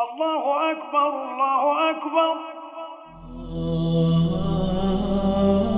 الله أكبر الله أكبر آه.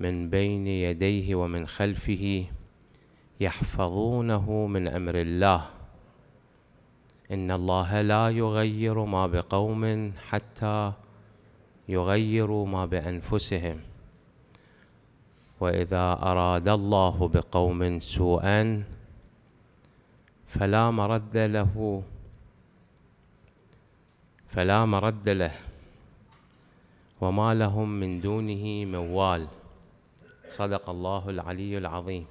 من بين يديه ومن خلفه يحفظونه من امر الله ان الله لا يغير ما بقوم حتى يغيروا ما بانفسهم واذا اراد الله بقوم سوءا فلا مرد له فلا مرد له وما لهم من دونه من وال صدق الله العلي العظيم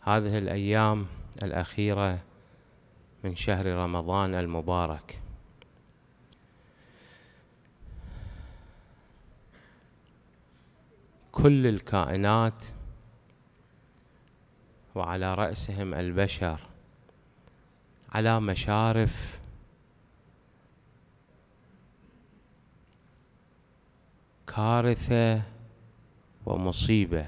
هذه الايام الاخيره من شهر رمضان المبارك كل الكائنات وعلى راسهم البشر على مشارف كارثة ومصيبة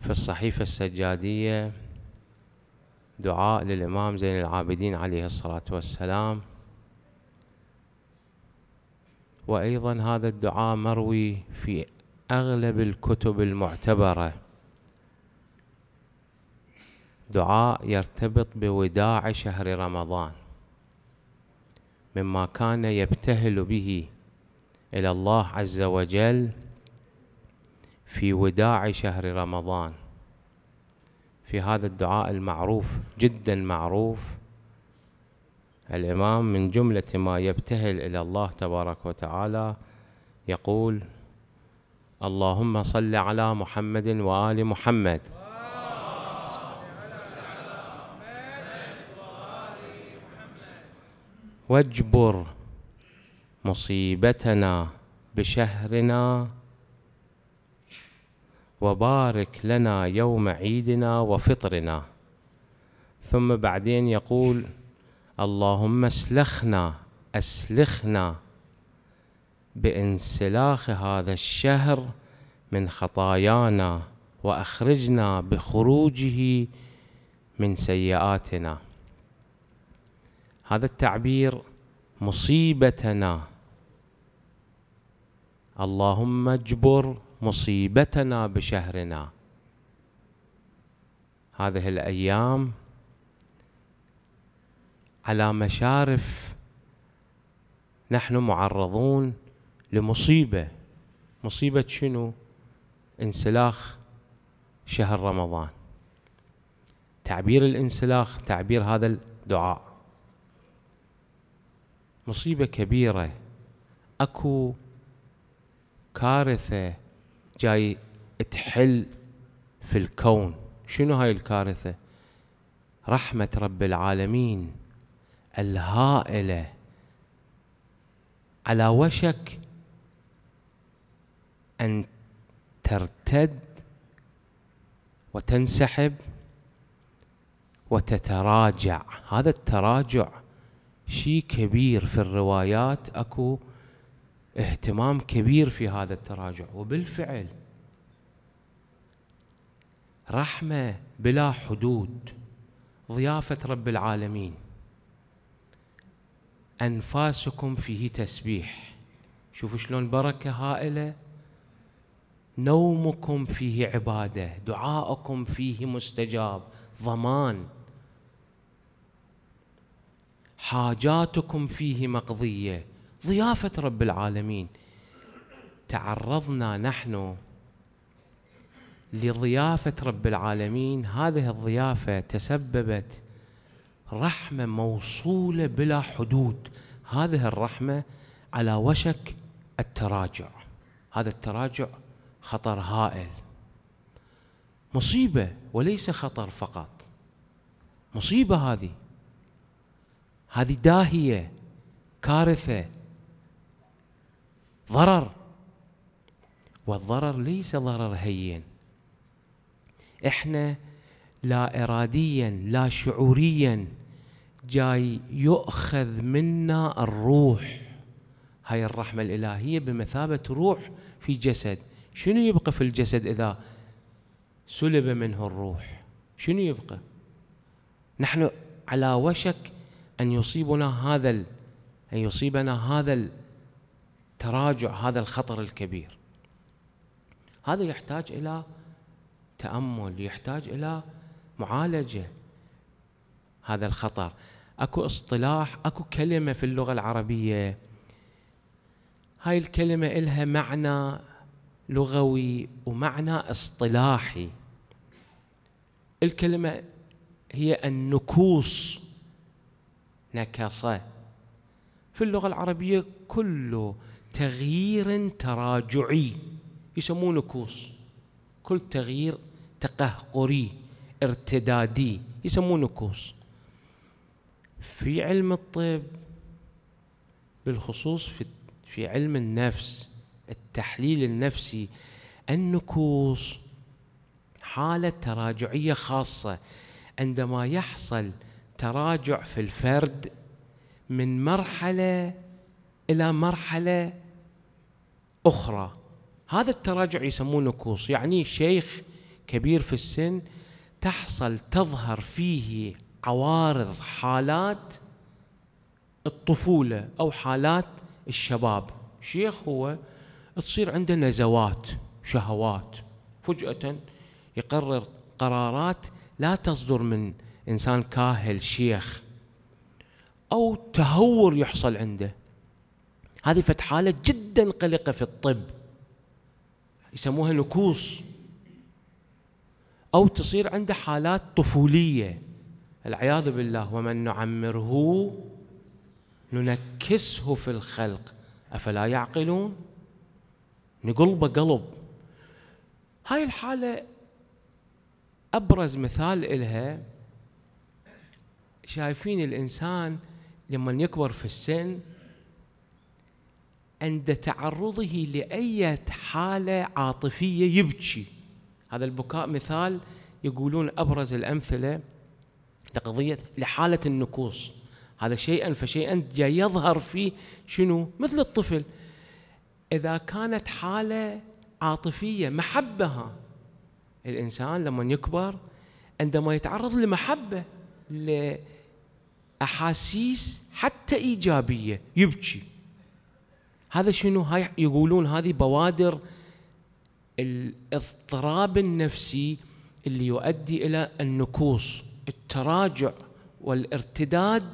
في الصحيفة السجادية دعاء للإمام زين العابدين عليه الصلاة والسلام وأيضا هذا الدعاء مروي في أغلب الكتب المعتبرة دعاء يرتبط بوداع شهر رمضان مما كان يبتهل به إلى الله عز وجل في وداع شهر رمضان في هذا الدعاء المعروف جدا معروف الإمام من جملة ما يبتهل إلى الله تبارك وتعالى يقول اللهم صل على محمد وآل محمد واجبر مصيبتنا بشهرنا وبارك لنا يوم عيدنا وفطرنا ثم بعدين يقول اللهم اسلخنا اسلخنا بانسلاخ هذا الشهر من خطايانا واخرجنا بخروجه من سيئاتنا هذا التعبير مصيبتنا اللهم اجبر مصيبتنا بشهرنا هذه الايام على مشارف نحن معرضون لمصيبه مصيبه شنو انسلاخ شهر رمضان تعبير الانسلاخ تعبير هذا الدعاء مصيبه كبيره اكو كارثه جاي تحل في الكون شنو هاي الكارثه رحمه رب العالمين الهائله على وشك ان ترتد وتنسحب وتتراجع هذا التراجع شيء كبير في الروايات اكو اهتمام كبير في هذا التراجع وبالفعل رحمه بلا حدود ضيافه رب العالمين انفاسكم فيه تسبيح شوفوا شلون بركه هائله نومكم فيه عباده دعاءكم فيه مستجاب ضمان حاجاتكم فيه مقضيه ضيافة رب العالمين تعرضنا نحن لضيافة رب العالمين هذه الضيافة تسببت رحمة موصولة بلا حدود هذه الرحمة على وشك التراجع هذا التراجع خطر هائل مصيبة وليس خطر فقط مصيبة هذه هذه داهية كارثة ضرر والضرر ليس ضرر هين احنا لا اراديا لا شعوريا جاي يؤخذ منا الروح هاي الرحمه الالهيه بمثابه روح في جسد شنو يبقى في الجسد اذا سلب منه الروح شنو يبقى نحن على وشك ان يصيبنا هذا ان يصيبنا هذا تراجع هذا الخطر الكبير هذا يحتاج الى تامل يحتاج الى معالجه هذا الخطر اكو اصطلاح اكو كلمه في اللغه العربيه هاي الكلمه الها معنى لغوي ومعنى اصطلاحي الكلمه هي النكوص نكصه في اللغه العربيه كله تغيير تراجعي يسمونه كوس كل تغيير تقهقري ارتدادي يسمونه كوس في علم الطب بالخصوص في في علم النفس التحليل النفسي النكوص حالة تراجعية خاصة عندما يحصل تراجع في الفرد من مرحلة إلى مرحلة أخرى هذا التراجع يسمونه نكوص يعني شيخ كبير في السن تحصل تظهر فيه عوارض حالات الطفولة أو حالات الشباب شيخ هو تصير عنده نزوات شهوات فجأة يقرر قرارات لا تصدر من إنسان كاهل شيخ أو تهور يحصل عنده هذه فتحالة جدا قلقة في الطب يسموها نكوص أو تصير عنده حالات طفولية العياذ بالله ومن نعمره ننكسه في الخلق أفلا يعقلون نقلبه قلب هاي الحالة أبرز مثال إلها شايفين الإنسان لما يكبر في السن عند تعرضه لأي حالة عاطفية يبكي هذا البكاء مثال يقولون أبرز الأمثلة لقضية لحالة النكوص هذا شيئا فشيئا جاي يظهر فيه شنو مثل الطفل إذا كانت حالة عاطفية محبها الإنسان لما يكبر عندما يتعرض لمحبة لأحاسيس حتى إيجابية يبكي هذا شنو هاي يقولون هذه بوادر الاضطراب النفسي اللي يؤدي الى النكوص التراجع والارتداد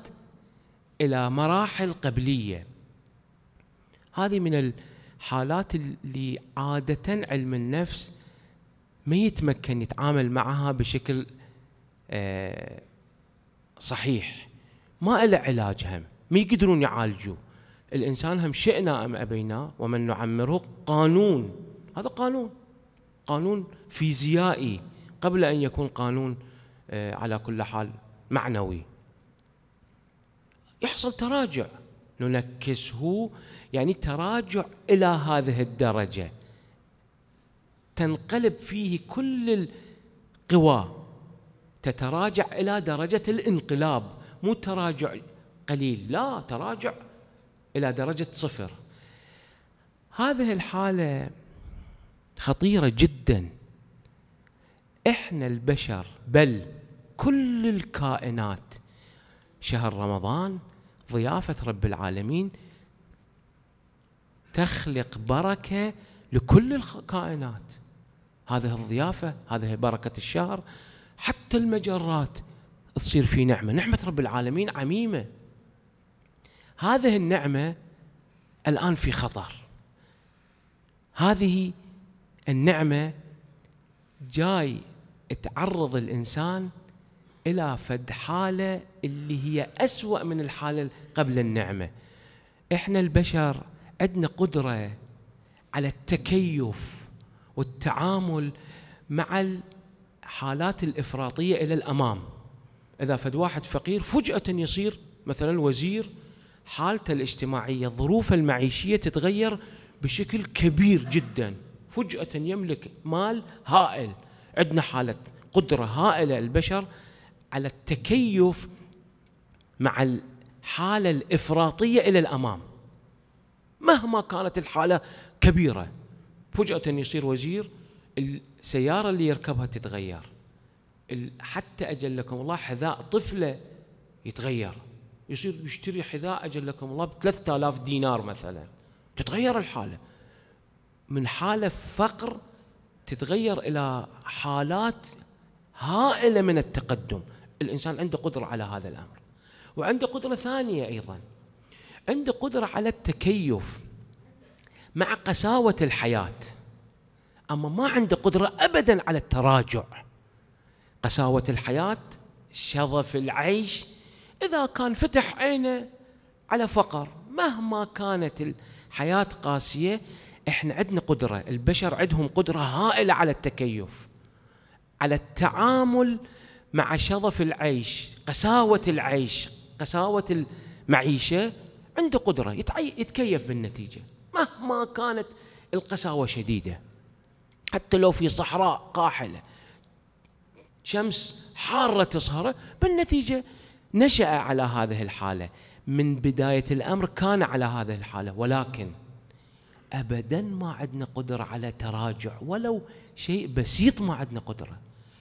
الى مراحل قبليه هذه من الحالات اللي عاده علم النفس ما يتمكن يتعامل معها بشكل آه، صحيح ما له علاج هم ما يقدرون يعالجوه الإنسان هم شئنا أم أبينا ومن نعمره قانون هذا قانون قانون فيزيائي قبل أن يكون قانون آه، على كل حال معنوي يحصل تراجع ننكسه يعني تراجع إلى هذه الدرجة تنقلب فيه كل القوى تتراجع إلى درجة الانقلاب مو تراجع قليل لا تراجع إلى درجة صفر هذه الحالة خطيرة جدا إحنا البشر بل كل الكائنات شهر رمضان ضيافة رب العالمين تخلق بركة لكل الكائنات هذه الضيافة هذه بركة الشهر حتى المجرات تصير في نعمة نعمة رب العالمين عميمة هذه النعمه الان في خطر هذه النعمه جاي تعرض الانسان الى فد حاله اللي هي اسوا من الحاله قبل النعمه احنا البشر عندنا قدره على التكيف والتعامل مع الحالات الافراطيه الى الامام اذا فد واحد فقير فجاه يصير مثلا وزير حالته الاجتماعية ظروفه المعيشية تتغير بشكل كبير جدا فجأة يملك مال هائل عندنا حالة قدرة هائلة البشر على التكيف مع الحالة الإفراطية إلى الأمام مهما كانت الحالة كبيرة فجأة يصير وزير السيارة اللي يركبها تتغير حتى أجلكم الله حذاء طفلة يتغير يصير يشتري حذاء اجلكم الله ب 3000 دينار مثلا تتغير الحاله من حاله فقر تتغير الى حالات هائله من التقدم الانسان عنده قدره على هذا الامر وعنده قدره ثانيه ايضا عنده قدره على التكيف مع قساوه الحياه اما ما عنده قدره ابدا على التراجع قساوه الحياه شظف العيش إذا كان فتح عينه على فقر مهما كانت الحياة قاسية احنا عندنا قدرة البشر عندهم قدرة هائلة على التكيف على التعامل مع شظف العيش قساوة العيش قساوة المعيشة عنده قدرة يتكيف بالنتيجة مهما كانت القساوة شديدة حتى لو في صحراء قاحلة شمس حارة تصهره بالنتيجة نشأ على هذه الحالة من بداية الأمر كان على هذه الحالة ولكن أبدا ما عندنا قدرة على تراجع ولو شيء بسيط ما عندنا قدرة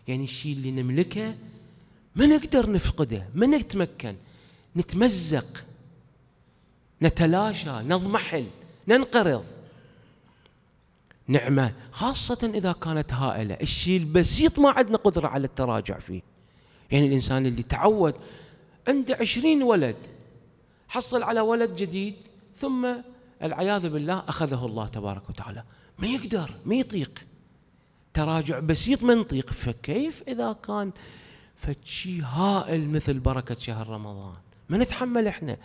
يعني الشيء اللي نملكه ما نقدر نفقده ما نتمكن نتمزق نتلاشى نضمحل ننقرض نعمة خاصة إذا كانت هائلة الشيء البسيط ما عندنا قدرة على التراجع فيه يعني الإنسان اللي تعود عنده عشرين ولد حصل على ولد جديد ثم العياذ بالله أخذه الله تبارك وتعالى ما يقدر ما يطيق تراجع بسيط ما نطيق فكيف إذا كان فشي هائل مثل بركة شهر رمضان ما نتحمل إحنا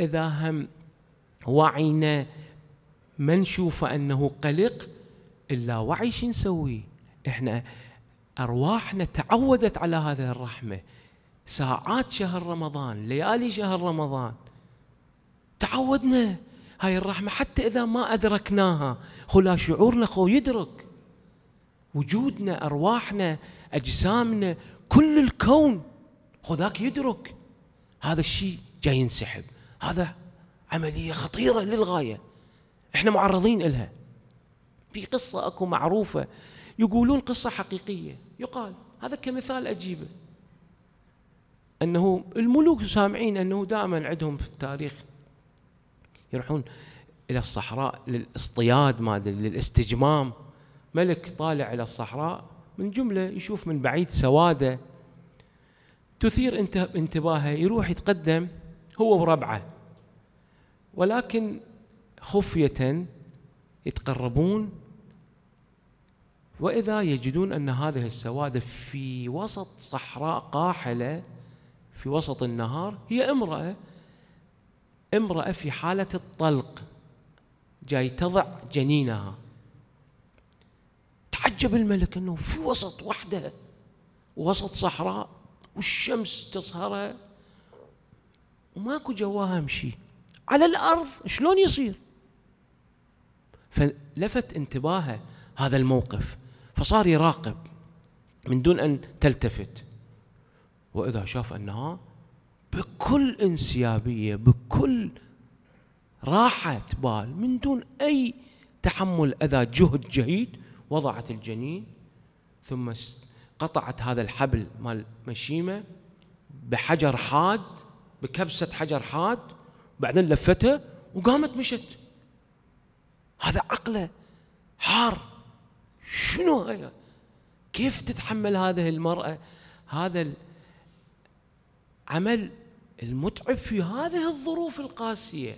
إذا هم وعينا ما نشوفه أنه قلق إلا وعي شو نسوي إحنا أرواحنا تعودت على هذه الرحمة ساعات شهر رمضان ليالي شهر رمضان تعودنا هاي الرحمة حتى إذا ما أدركناها خو شعورنا خو يدرك وجودنا أرواحنا أجسامنا كل الكون خو ذاك يدرك هذا الشيء جاي ينسحب هذا عملية خطيرة للغاية احنا معرضين لها في قصة أكو معروفة يقولون قصة حقيقية يقال هذا كمثال أجيبه أنه الملوك سامعين أنه دائما عندهم في التاريخ يروحون إلى الصحراء للاصطياد ما أدري للاستجمام ملك طالع إلى الصحراء من جملة يشوف من بعيد سوادة تثير انتباهه يروح يتقدم هو وربعه ولكن خفية يتقربون وإذا يجدون أن هذه السواد في وسط صحراء قاحلة في وسط النهار هي امرأة امرأة في حالة الطلق جاي تضع جنينها تعجب الملك انه في وسط وحده وسط صحراء والشمس تصهرها وماكو جواها مشي على الارض شلون يصير فلفت انتباهه هذا الموقف فصار يراقب من دون ان تلتفت وإذا شاف أنها بكل انسيابية بكل راحة بال من دون أي تحمل أذى جهد جهيد وضعت الجنين ثم قطعت هذا الحبل مال مشيمة بحجر حاد بكبسة حجر حاد بعدين لفتها وقامت مشت هذا عقله حار شنو هي كيف تتحمل هذه المرأة هذا عمل المتعب في هذه الظروف القاسية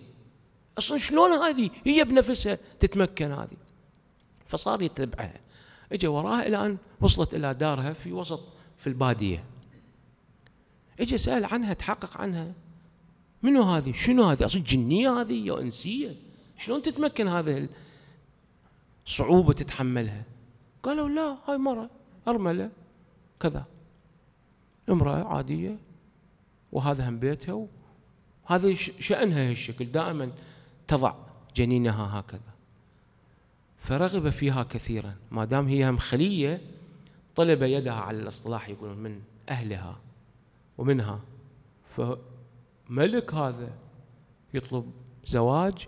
أصلا شلون هذه هي بنفسها تتمكن هذه فصار يتبعها اجى وراها إلى أن وصلت إلى دارها في وسط في البادية اجى سأل عنها تحقق عنها منو هذه شنو هذه أصلا جنية هذه يا إنسية شلون تتمكن هذه الصعوبة تتحملها قالوا لا هاي مرة أرملة كذا امرأة عادية وهذا هم بيتها وهذا شأنها هالشكل دائما تضع جنينها هكذا فرغب فيها كثيرا ما دام هي هم خلية طلب يدها على الاصطلاح يقولون من أهلها ومنها فملك هذا يطلب زواج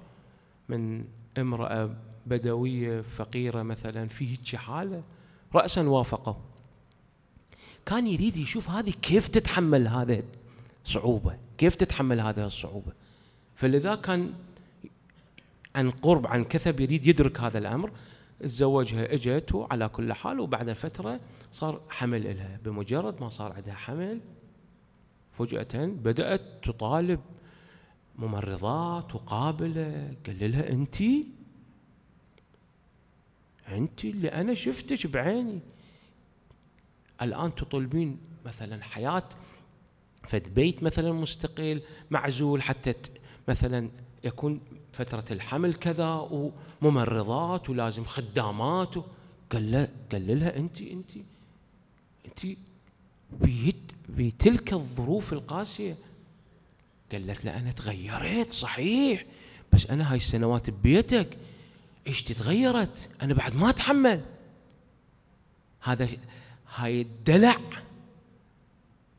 من امرأة بدوية فقيرة مثلا في هيك حالة رأسا وافقه كان يريد يشوف هذه كيف تتحمل هذا صعوبه كيف تتحمل هذه الصعوبه فلذا كان عن قرب عن كثب يريد يدرك هذا الامر تزوجها اجت وعلى كل حال وبعد فتره صار حمل لها بمجرد ما صار عندها حمل فجاه بدات تطالب ممرضات وقابله قال لها انت انت اللي انا شفتك بعيني الان تطلبين مثلا حياه فبيت مثلا مستقل معزول حتى مثلا يكون فترة الحمل كذا وممرضات ولازم خدامات قال له قال لها انت انت انت بتلك الظروف القاسية قالت له انا تغيرت صحيح بس انا هاي السنوات ببيتك ايش تغيرت انا بعد ما اتحمل هذا هاي الدلع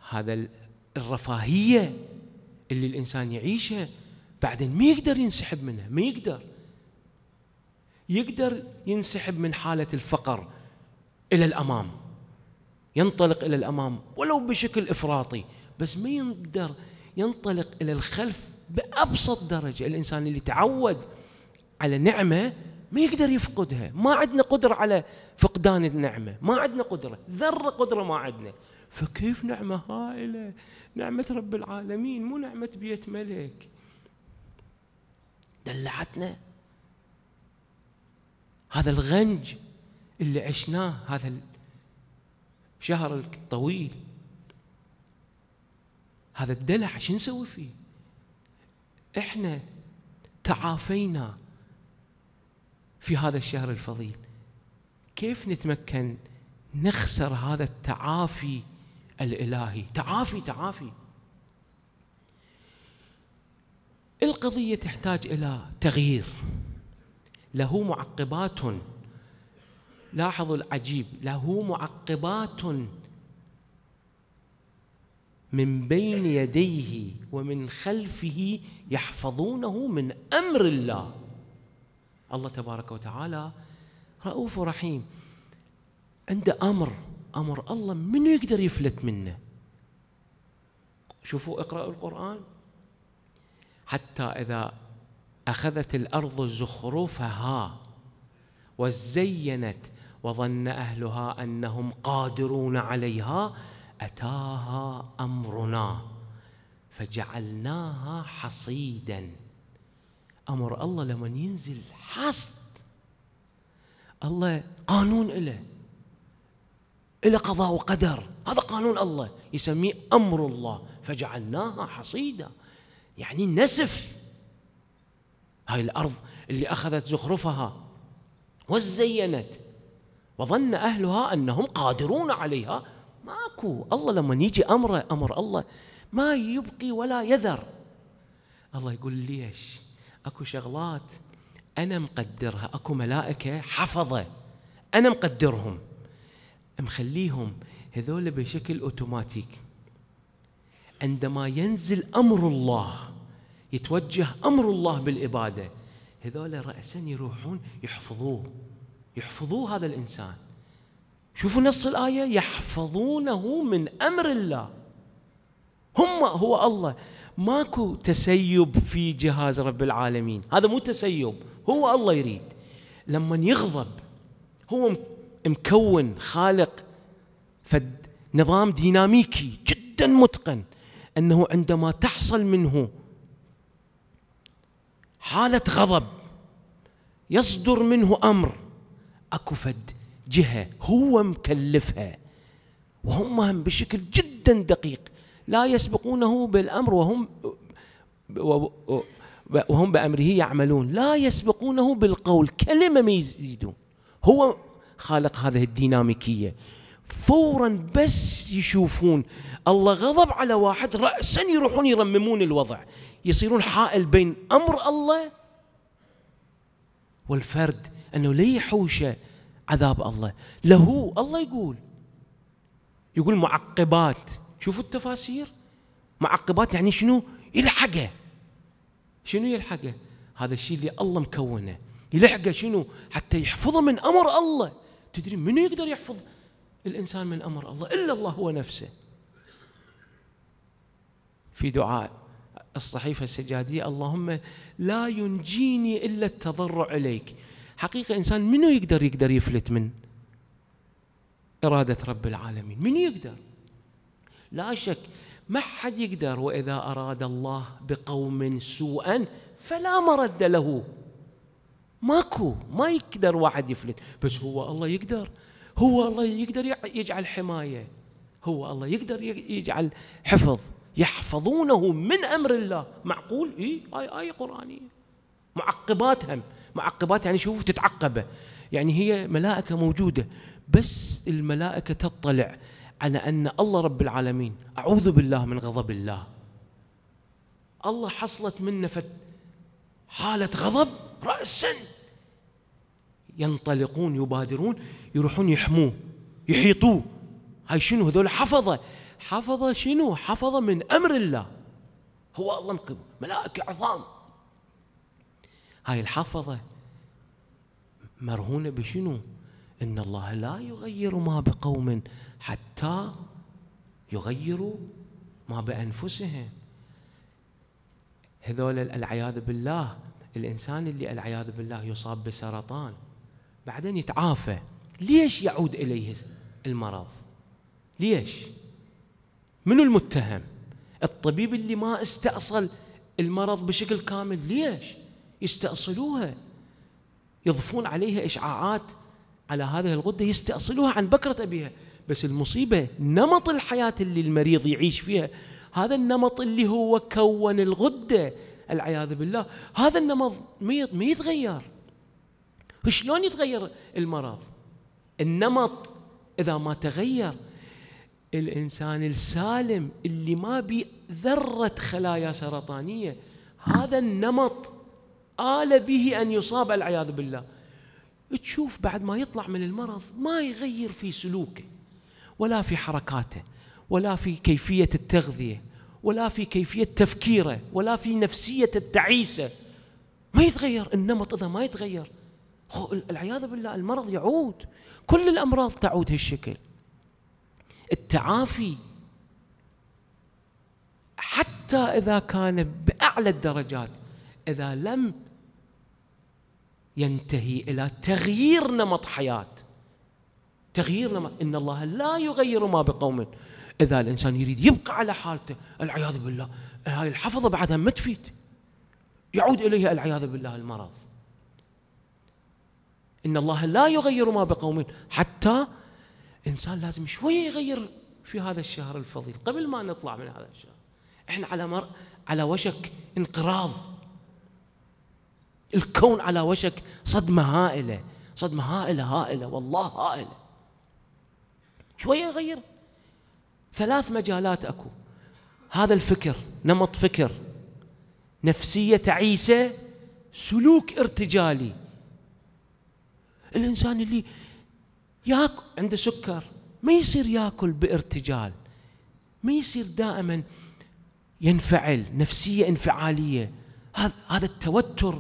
هذا الرفاهيه اللي الانسان يعيشها بعدين ما يقدر ينسحب منها ما يقدر يقدر ينسحب من حاله الفقر الى الامام ينطلق الى الامام ولو بشكل افراطي بس ما يقدر ينطلق الى الخلف بابسط درجه الانسان اللي تعود على نعمه ما يقدر يفقدها ما عندنا قدره على فقدان النعمه ما عندنا قدره ذره قدره ما عندنا فكيف نعمة هائلة نعمة رب العالمين مو نعمة بيت ملك دلعتنا هذا الغنج اللي عشناه هذا الشهر الطويل هذا الدلع شو نسوي فيه احنا تعافينا في هذا الشهر الفضيل كيف نتمكن نخسر هذا التعافي الالهي تعافي تعافي القضيه تحتاج الى تغيير له معقبات لاحظوا العجيب له معقبات من بين يديه ومن خلفه يحفظونه من امر الله الله تبارك وتعالى رؤوف رحيم عنده امر امر الله منو يقدر يفلت منه شوفوا اقرأوا القرآن حتى إذا أخذت الأرض زخرفها وزينت وظن أهلها أنهم قادرون عليها أتاها أمرنا فجعلناها حصيدا أمر الله لمن ينزل حصد الله قانون له إلى قضاء وقدر هذا قانون الله يسميه أمر الله فجعلناها حصيدة يعني نسف هاي الأرض اللي أخذت زخرفها وزينت وظن أهلها أنهم قادرون عليها ماكو الله لما يجي أمره أمر الله ما يبقي ولا يذر الله يقول ليش أكو شغلات أنا مقدرها أكو ملائكة حفظة أنا مقدرهم مخليهم هذول بشكل اوتوماتيك عندما ينزل امر الله يتوجه امر الله بالاباده هذول راسا يروحون يحفظوه يحفظوه هذا الانسان شوفوا نص الايه يحفظونه من امر الله هم هو الله ماكو تسيب في جهاز رب العالمين هذا مو تسيب هو الله يريد لما يغضب هو مكون خالق فد نظام ديناميكي جدا متقن انه عندما تحصل منه حاله غضب يصدر منه امر اكو فد جهه هو مكلفها وهم هم بشكل جدا دقيق لا يسبقونه بالامر وهم وهم بامره يعملون لا يسبقونه بالقول كلمه ما يزيدون هو خالق هذه الديناميكيه فورا بس يشوفون الله غضب على واحد راسا يروحون يرممون الوضع يصيرون حائل بين امر الله والفرد انه لا يحوش عذاب الله له الله يقول يقول معقبات شوفوا التفاسير معقبات يعني شنو يلحقه شنو يلحقه هذا الشيء اللي الله مكونه يلحقه شنو حتى يحفظه من امر الله تدري من يقدر يحفظ الإنسان من أمر الله إلا الله هو نفسه في دعاء الصحيفة السجادية اللهم لا ينجيني إلا التضرع إليك حقيقة إنسان منو يقدر يقدر يفلت من إرادة رب العالمين منو يقدر لا شك ما حد يقدر وإذا أراد الله بقوم سوءا فلا مرد له ماكو ما يقدر واحد يفلت بس هو الله يقدر هو الله يقدر يجعل حمايه هو الله يقدر يجعل حفظ يحفظونه من امر الله معقول اي اي اي قرانيه معقبات هم معقبات يعني شوفوا تتعقبه يعني هي ملائكه موجوده بس الملائكه تطلع على ان الله رب العالمين اعوذ بالله من غضب الله الله حصلت منه حاله غضب راسا ينطلقون يبادرون يروحون يحموه يحيطوه هاي شنو هذول حفظه حفظه شنو حفظه من امر الله هو الله مقبل ملائكه عظام هاي الحفظه مرهونه بشنو ان الله لا يغير ما بقوم حتى يغيروا ما بانفسهم هذول العياذ بالله الانسان اللي العياذ بالله يصاب بسرطان بعدين يتعافى ليش يعود إليه المرض ليش منو المتهم الطبيب اللي ما استأصل المرض بشكل كامل ليش يستأصلوها يضفون عليها إشعاعات على هذه الغدة يستأصلوها عن بكرة أبيها بس المصيبة نمط الحياة اللي المريض يعيش فيها هذا النمط اللي هو كون الغدة العياذ بالله هذا النمط ما يتغير شلون يتغير المرض النمط اذا ما تغير الانسان السالم اللي ما بي ذره خلايا سرطانيه هذا النمط آل به أن يصاب العياذ بالله تشوف بعد ما يطلع من المرض ما يغير في سلوكه ولا في حركاته ولا في كيفية التغذية ولا في كيفية تفكيره ولا في نفسية التعيسة ما يتغير النمط إذا ما يتغير العياذ بالله المرض يعود كل الأمراض تعود هالشكل التعافي حتى إذا كان بأعلى الدرجات إذا لم ينتهي إلى تغيير نمط حياة تغيير نمط إن الله لا يغير ما بقوم إذا الإنسان يريد يبقى على حالته العياذ بالله هاي الحفظة بعدها ما تفيد يعود إليها العياذ بالله المرض إن الله لا يغير ما بقوم حتى إنسان لازم شوية يغير في هذا الشهر الفضيل قبل ما نطلع من هذا الشهر إحنا على مر على وشك انقراض الكون على وشك صدمة هائلة صدمة هائلة هائلة والله هائلة شوية يغير ثلاث مجالات أكو هذا الفكر نمط فكر نفسية تعيسة سلوك ارتجالي الانسان اللي ياكل عنده سكر ما يصير ياكل بارتجال ما يصير دائما ينفعل نفسيه انفعاليه هذا هذا التوتر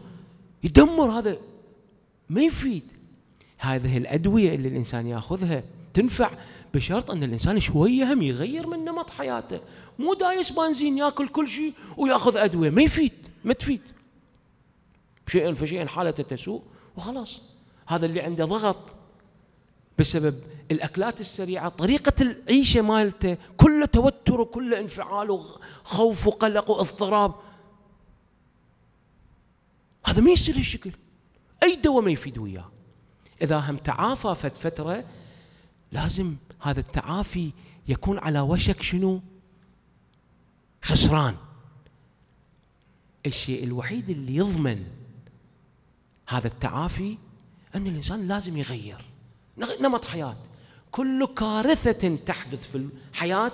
يدمر هذا ما يفيد هذه الادويه اللي الانسان ياخذها تنفع بشرط ان الانسان شويه هم يغير من نمط حياته مو دايس بنزين ياكل كل شيء وياخذ ادويه ما يفيد ما تفيد شيئا فشيئا حالته تسوء وخلاص هذا اللي عنده ضغط بسبب الاكلات السريعه طريقه العيشه مالته كله توتر وكله انفعال وخوف وقلق واضطراب هذا ما يصير الشكل اي دواء ما يفيد وياه اذا هم تعافى فت فتره لازم هذا التعافي يكون على وشك شنو خسران الشيء الوحيد اللي يضمن هذا التعافي أن الإنسان لازم يغير نمط حياة كل كارثة تحدث في الحياة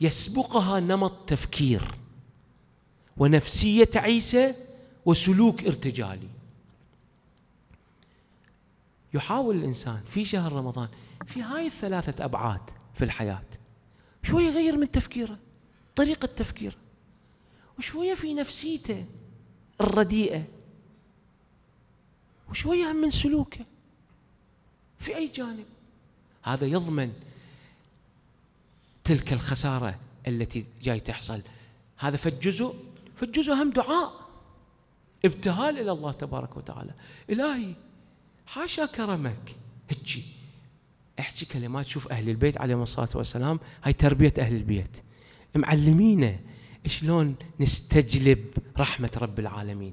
يسبقها نمط تفكير ونفسية تعيسه وسلوك ارتجالي يحاول الإنسان في شهر رمضان في هاي الثلاثة أبعاد في الحياة شوية يغير من تفكيره طريقة تفكيره وشوية في نفسيته الرديئة وشوية من سلوكه في أي جانب هذا يضمن تلك الخسارة التي جاي تحصل هذا فالجزء فالجزء هم دعاء ابتهال إلى الله تبارك وتعالى إلهي حاشا كرمك هجي احكي كلمات شوف أهل البيت عليهم الصلاة والسلام هاي تربية أهل البيت معلمينا شلون نستجلب رحمة رب العالمين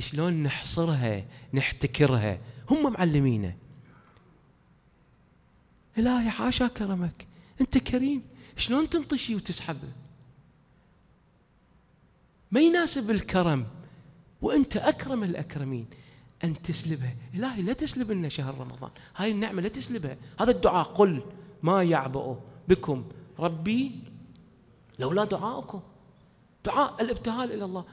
شلون نحصرها نحتكرها هم معلمينا إلهي حاشا كرمك أنت كريم شلون تنطشي وتسحبه ما يناسب الكرم وأنت أكرم الأكرمين أن تسلبها إلهي لا تسلب لنا شهر رمضان هاي النعمة لا تسلبها هذا الدعاء قل ما يعبأ بكم ربي لولا دعاؤكم دعاء الابتهال إلى الله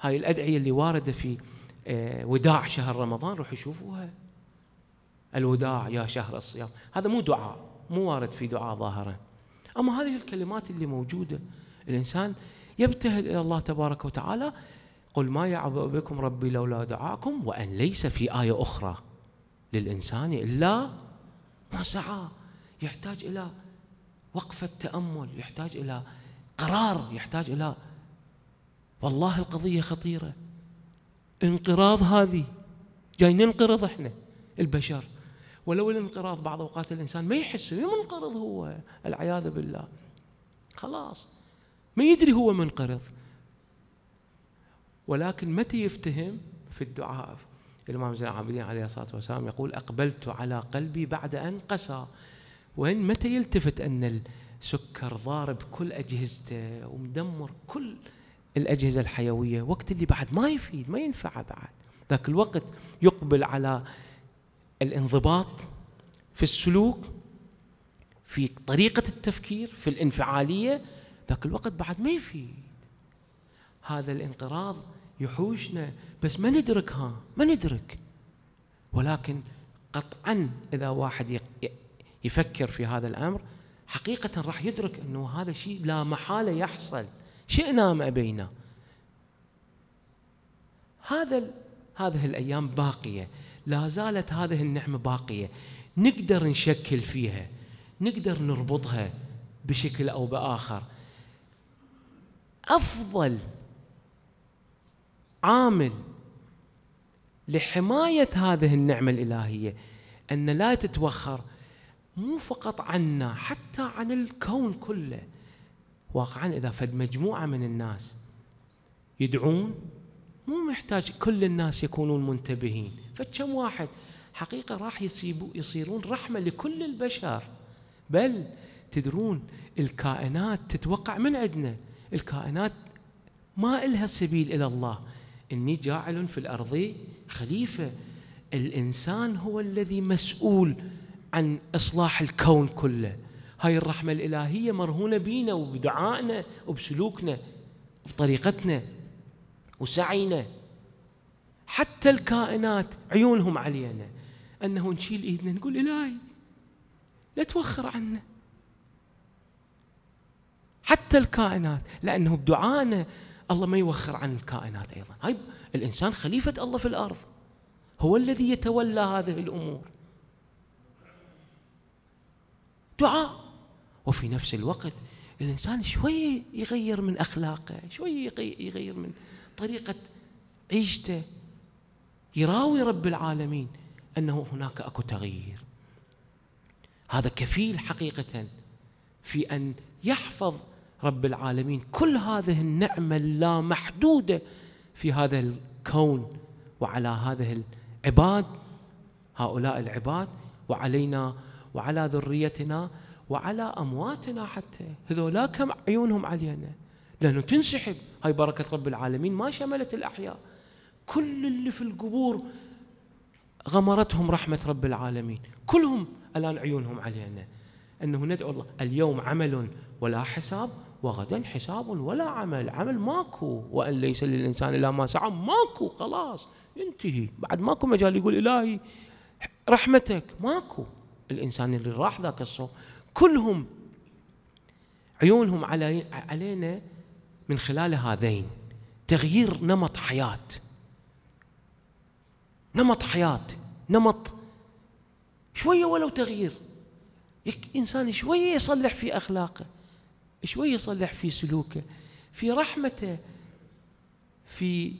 هاي الأدعية اللي واردة في آه، وداع شهر رمضان روحوا شوفوها الوداع يا شهر الصيام هذا مو دعاء مو وارد في دعاء ظاهرا أما هذه الكلمات اللي موجودة الإنسان يبتهل إلى الله تبارك وتعالى قل ما يعبأ بكم ربي لولا دعاكم وأن ليس في آية أخرى للإنسان إلا ما سعى يحتاج إلى وقفة تأمل يحتاج إلى قرار يحتاج إلى والله القضية خطيرة انقراض هذه جاي ننقرض احنا البشر ولو الانقراض بعض اوقات الانسان ما يحس منقرض هو العياذ بالله خلاص ما يدري هو منقرض ولكن متى يفتهم في الدعاء الامام زين العابدين عليه الصلاه والسلام يقول اقبلت على قلبي بعد ان قسى وين متى يلتفت ان السكر ضارب كل اجهزته ومدمر كل الأجهزة الحيوية وقت اللي بعد ما يفيد ما ينفع بعد ذاك الوقت يقبل على الانضباط في السلوك في طريقة التفكير في الانفعالية ذاك الوقت بعد ما يفيد هذا الانقراض يحوشنا بس ما ندركها ما ندرك ولكن قطعا إذا واحد يفكر في هذا الأمر حقيقة راح يدرك أنه هذا شيء لا محالة يحصل شئنا ام ابينا هذا هذه الايام باقيه لا زالت هذه النعمه باقيه نقدر نشكل فيها نقدر نربطها بشكل او باخر افضل عامل لحمايه هذه النعمه الالهيه ان لا تتوخر مو فقط عنا حتى عن الكون كله واقعا إذا فد مجموعة من الناس يدعون مو محتاج كل الناس يكونون منتبهين فكم واحد حقيقة راح يصيبوا يصيرون رحمة لكل البشر بل تدرون الكائنات تتوقع من عندنا الكائنات ما إلها سبيل إلى الله إني جاعل في الأرض خليفة الإنسان هو الذي مسؤول عن إصلاح الكون كله هاي الرحمة الإلهية مرهونة بينا وبدعائنا وبسلوكنا وبطريقتنا وسعينا حتى الكائنات عيونهم علينا أنه نشيل إيدنا نقول إلهي لا توخر عنا حتى الكائنات لأنه بدعائنا الله ما يوخر عن الكائنات أيضا هاي الإنسان خليفة الله في الأرض هو الذي يتولى هذه الأمور دعاء وفي نفس الوقت الإنسان شوي يغير من أخلاقه شوي يغير من طريقة عيشته يراوي رب العالمين أنه هناك أكو تغيير هذا كفيل حقيقة في أن يحفظ رب العالمين كل هذه النعمة اللامحدودة في هذا الكون وعلى هذه العباد هؤلاء العباد وعلينا وعلى ذريتنا وعلى امواتنا حتى هذولا كم عيونهم علينا لانه تنسحب هاي بركه رب العالمين ما شملت الاحياء كل اللي في القبور غمرتهم رحمه رب العالمين كلهم الان عيونهم علينا انه ندعو الله اليوم عمل ولا حساب وغدا حساب ولا عمل عمل ماكو وان ليس للانسان الا ما سعى ماكو خلاص ينتهي بعد ماكو مجال يقول الهي رحمتك ماكو الانسان اللي راح ذاك الصوم كلهم عيونهم علينا من خلال هذين تغيير نمط حياة نمط حياة نمط شوية ولو تغيير إنسان شوية يصلح في أخلاقه شوية يصلح في سلوكه في رحمته في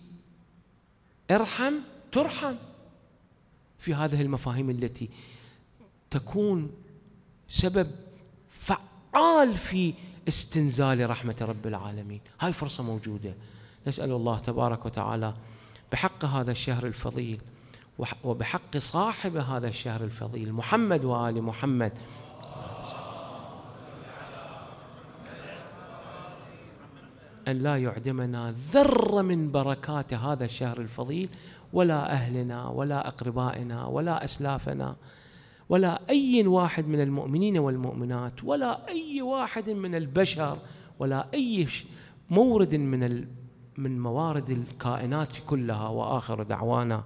ارحم ترحم في هذه المفاهيم التي تكون سبب فعال في استنزال رحمة رب العالمين هاي فرصة موجودة نسأل الله تبارك وتعالى بحق هذا الشهر الفضيل وبحق صاحب هذا الشهر الفضيل محمد وآل محمد أن لا يعدمنا ذرة من بركات هذا الشهر الفضيل ولا أهلنا ولا أقربائنا ولا أسلافنا ولا أي واحد من المؤمنين والمؤمنات ولا أي واحد من البشر ولا أي مورد من من موارد الكائنات كلها وآخر دعوانا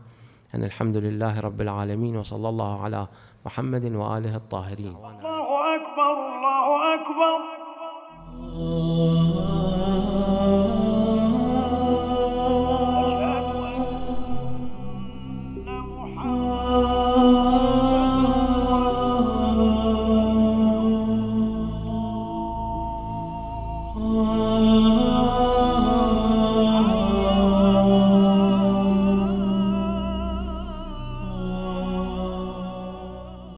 أن الحمد لله رب العالمين وصلى الله على محمد وآله الطاهرين الله أكبر الله أكبر